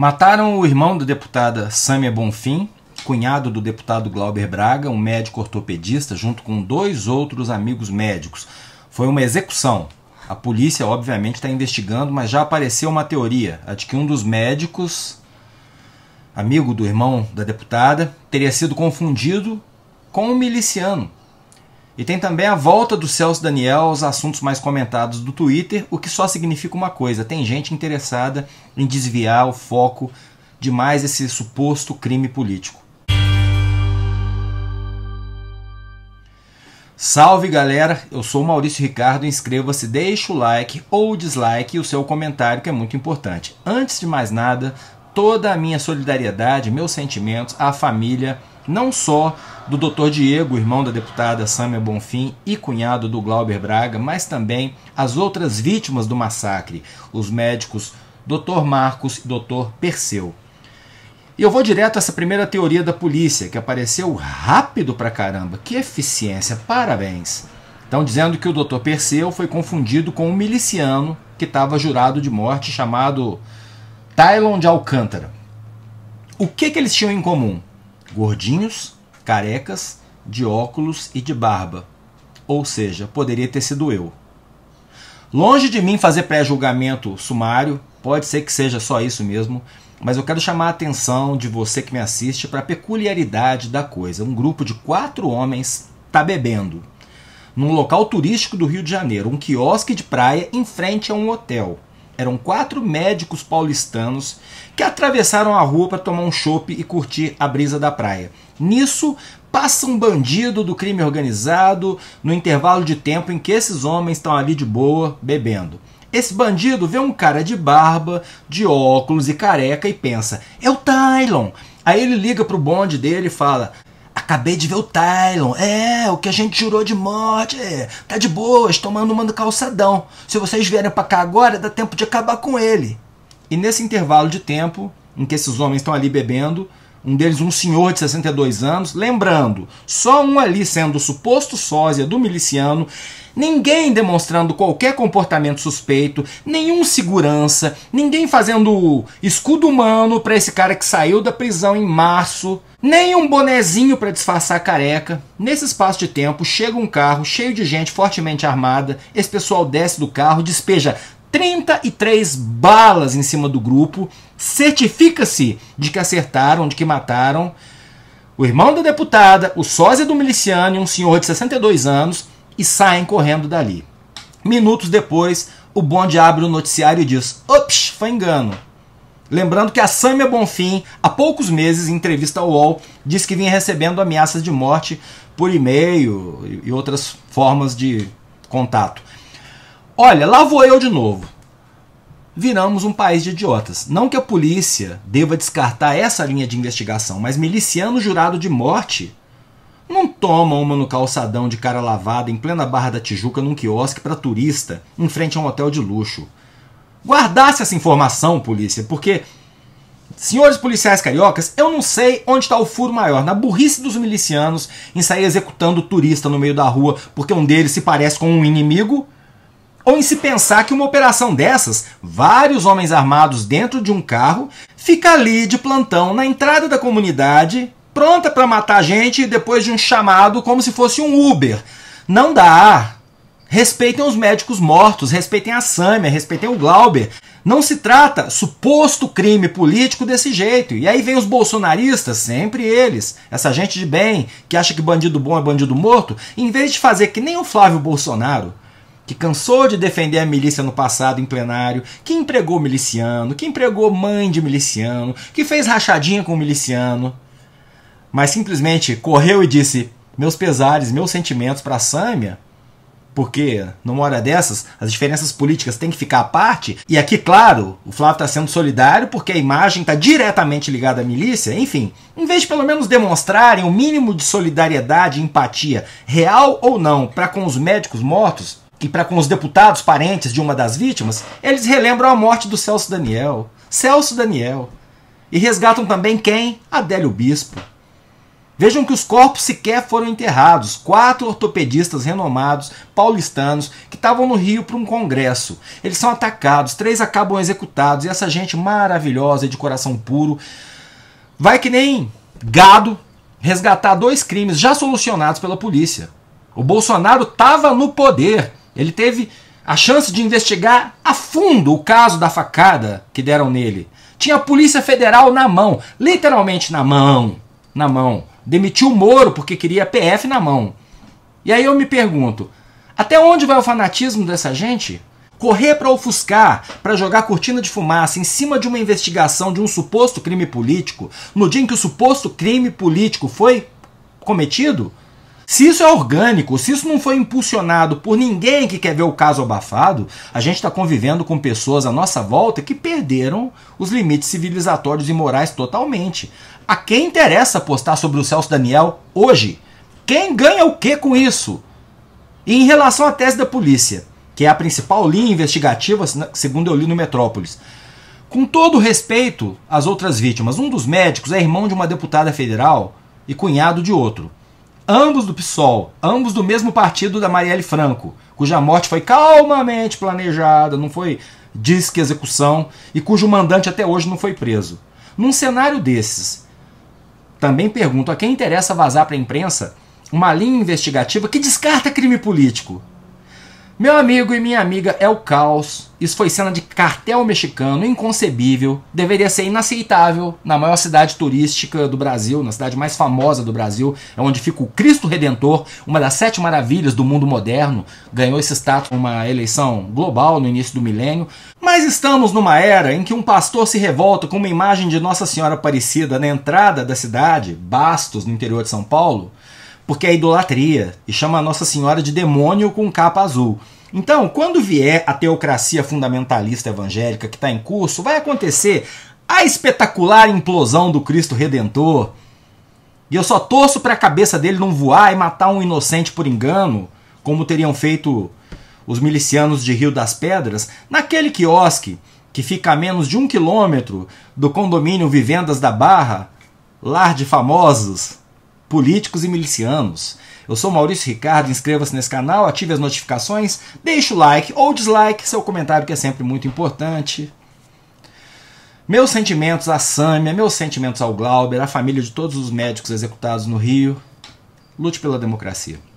Mataram o irmão da deputada Sâmia Bonfim, cunhado do deputado Glauber Braga, um médico ortopedista, junto com dois outros amigos médicos. Foi uma execução. A polícia, obviamente, está investigando, mas já apareceu uma teoria, a de que um dos médicos, amigo do irmão da deputada, teria sido confundido com um miliciano e tem também a volta do Celso Daniel aos assuntos mais comentados do Twitter, o que só significa uma coisa: tem gente interessada em desviar o foco de mais esse suposto crime político. Salve galera, eu sou Maurício Ricardo. Inscreva-se, deixe o like ou dislike e o seu comentário que é muito importante. Antes de mais nada, toda a minha solidariedade, meus sentimentos à família não só do Dr. Diego, irmão da deputada Sâmia Bonfim e cunhado do Glauber Braga, mas também as outras vítimas do massacre, os médicos Dr. Marcos e Dr. Perseu. E eu vou direto a essa primeira teoria da polícia, que apareceu rápido pra caramba. Que eficiência, parabéns. Estão dizendo que o Dr. Perseu foi confundido com um miliciano que estava jurado de morte chamado Tylon de Alcântara. O que, que eles tinham em comum? gordinhos, carecas, de óculos e de barba. Ou seja, poderia ter sido eu. Longe de mim fazer pré-julgamento sumário, pode ser que seja só isso mesmo, mas eu quero chamar a atenção de você que me assiste para a peculiaridade da coisa. Um grupo de quatro homens está bebendo num local turístico do Rio de Janeiro, um quiosque de praia em frente a um hotel. Eram quatro médicos paulistanos que atravessaram a rua para tomar um chope e curtir a brisa da praia. Nisso, passa um bandido do crime organizado no intervalo de tempo em que esses homens estão ali de boa bebendo. Esse bandido vê um cara de barba, de óculos e careca e pensa: é o Tylon. Aí ele liga pro bonde dele e fala: Acabei de ver o Tylon. É, o que a gente jurou de morte. É, tá de boas, tomando uma no calçadão. Se vocês vierem para cá agora, dá tempo de acabar com ele. E nesse intervalo de tempo em que esses homens estão ali bebendo, um deles um senhor de 62 anos, lembrando, só um ali sendo suposto sósia do miliciano, ninguém demonstrando qualquer comportamento suspeito, nenhum segurança, ninguém fazendo escudo humano para esse cara que saiu da prisão em março, nem um bonezinho para disfarçar a careca. Nesse espaço de tempo, chega um carro cheio de gente fortemente armada, esse pessoal desce do carro, despeja 33 balas em cima do grupo. Certifica-se de que acertaram, de que mataram. O irmão da deputada, o sósia do miliciano, um senhor de 62 anos, e saem correndo dali. Minutos depois, o bonde abre o noticiário e diz: Ops, foi engano. Lembrando que a Sâmia Bonfim, há poucos meses, em entrevista ao UOL, disse que vinha recebendo ameaças de morte por e-mail e outras formas de contato. Olha, lá vou eu de novo. Viramos um país de idiotas. Não que a polícia deva descartar essa linha de investigação, mas miliciano jurado de morte não toma uma no calçadão de cara lavada em plena Barra da Tijuca num quiosque para turista em frente a um hotel de luxo. Guardasse essa informação, polícia, porque, senhores policiais cariocas, eu não sei onde está o furo maior, na burrice dos milicianos em sair executando turista no meio da rua porque um deles se parece com um inimigo ou em se pensar que uma operação dessas, vários homens armados dentro de um carro, fica ali de plantão na entrada da comunidade, pronta para matar gente depois de um chamado como se fosse um Uber. Não dá. Respeitem os médicos mortos, respeitem a Sâmia, respeitem o Glauber. Não se trata suposto crime político desse jeito. E aí vem os bolsonaristas, sempre eles, essa gente de bem que acha que bandido bom é bandido morto, em vez de fazer que nem o Flávio Bolsonaro, que cansou de defender a milícia no passado em plenário, que empregou miliciano, que empregou mãe de miliciano, que fez rachadinha com miliciano, mas simplesmente correu e disse meus pesares, meus sentimentos para a Sâmia, porque numa hora dessas as diferenças políticas têm que ficar à parte. E aqui, claro, o Flávio está sendo solidário porque a imagem está diretamente ligada à milícia. Enfim, em vez de pelo menos demonstrarem o um mínimo de solidariedade e empatia, real ou não, para com os médicos mortos, e para com os deputados parentes de uma das vítimas, eles relembram a morte do Celso Daniel. Celso Daniel. E resgatam também quem? Adélio Bispo. Vejam que os corpos sequer foram enterrados. Quatro ortopedistas renomados, paulistanos, que estavam no Rio para um congresso. Eles são atacados, três acabam executados, e essa gente maravilhosa e de coração puro vai que nem gado resgatar dois crimes já solucionados pela polícia. O Bolsonaro estava no poder ele teve a chance de investigar a fundo o caso da facada que deram nele. Tinha a Polícia Federal na mão, literalmente na mão, na mão. Demitiu o Moro porque queria PF na mão. E aí eu me pergunto, até onde vai o fanatismo dessa gente? Correr para ofuscar, para jogar cortina de fumaça em cima de uma investigação de um suposto crime político, no dia em que o suposto crime político foi cometido? Se isso é orgânico, se isso não foi impulsionado por ninguém que quer ver o caso abafado, a gente está convivendo com pessoas à nossa volta que perderam os limites civilizatórios e morais totalmente. A quem interessa postar sobre o Celso Daniel hoje? Quem ganha o que com isso? E em relação à tese da polícia, que é a principal linha investigativa, segundo eu li no Metrópolis, com todo respeito às outras vítimas, um dos médicos é irmão de uma deputada federal e cunhado de outro ambos do PSOL, ambos do mesmo partido da Marielle Franco, cuja morte foi calmamente planejada, não foi disque execução e cujo mandante até hoje não foi preso. Num cenário desses, também pergunto a quem interessa vazar para a imprensa uma linha investigativa que descarta crime político. Meu amigo e minha amiga, é o caos. Isso foi cena de cartel mexicano inconcebível. Deveria ser inaceitável na maior cidade turística do Brasil, na cidade mais famosa do Brasil, é onde fica o Cristo Redentor, uma das sete maravilhas do mundo moderno. Ganhou esse status numa eleição global no início do milênio. Mas estamos numa era em que um pastor se revolta com uma imagem de Nossa Senhora Aparecida na entrada da cidade, Bastos, no interior de São Paulo porque é idolatria e chama a Nossa Senhora de demônio com capa azul. Então, quando vier a teocracia fundamentalista evangélica que está em curso, vai acontecer a espetacular implosão do Cristo Redentor. E eu só torço para a cabeça dele não voar e matar um inocente por engano, como teriam feito os milicianos de Rio das Pedras, naquele quiosque que fica a menos de um quilômetro do condomínio Vivendas da Barra, lar de famosos, políticos e milicianos. Eu sou Maurício Ricardo, inscreva-se nesse canal, ative as notificações, deixe o like ou dislike, seu comentário que é sempre muito importante. Meus sentimentos à Sâmia, meus sentimentos ao Glauber, à família de todos os médicos executados no Rio. Lute pela democracia.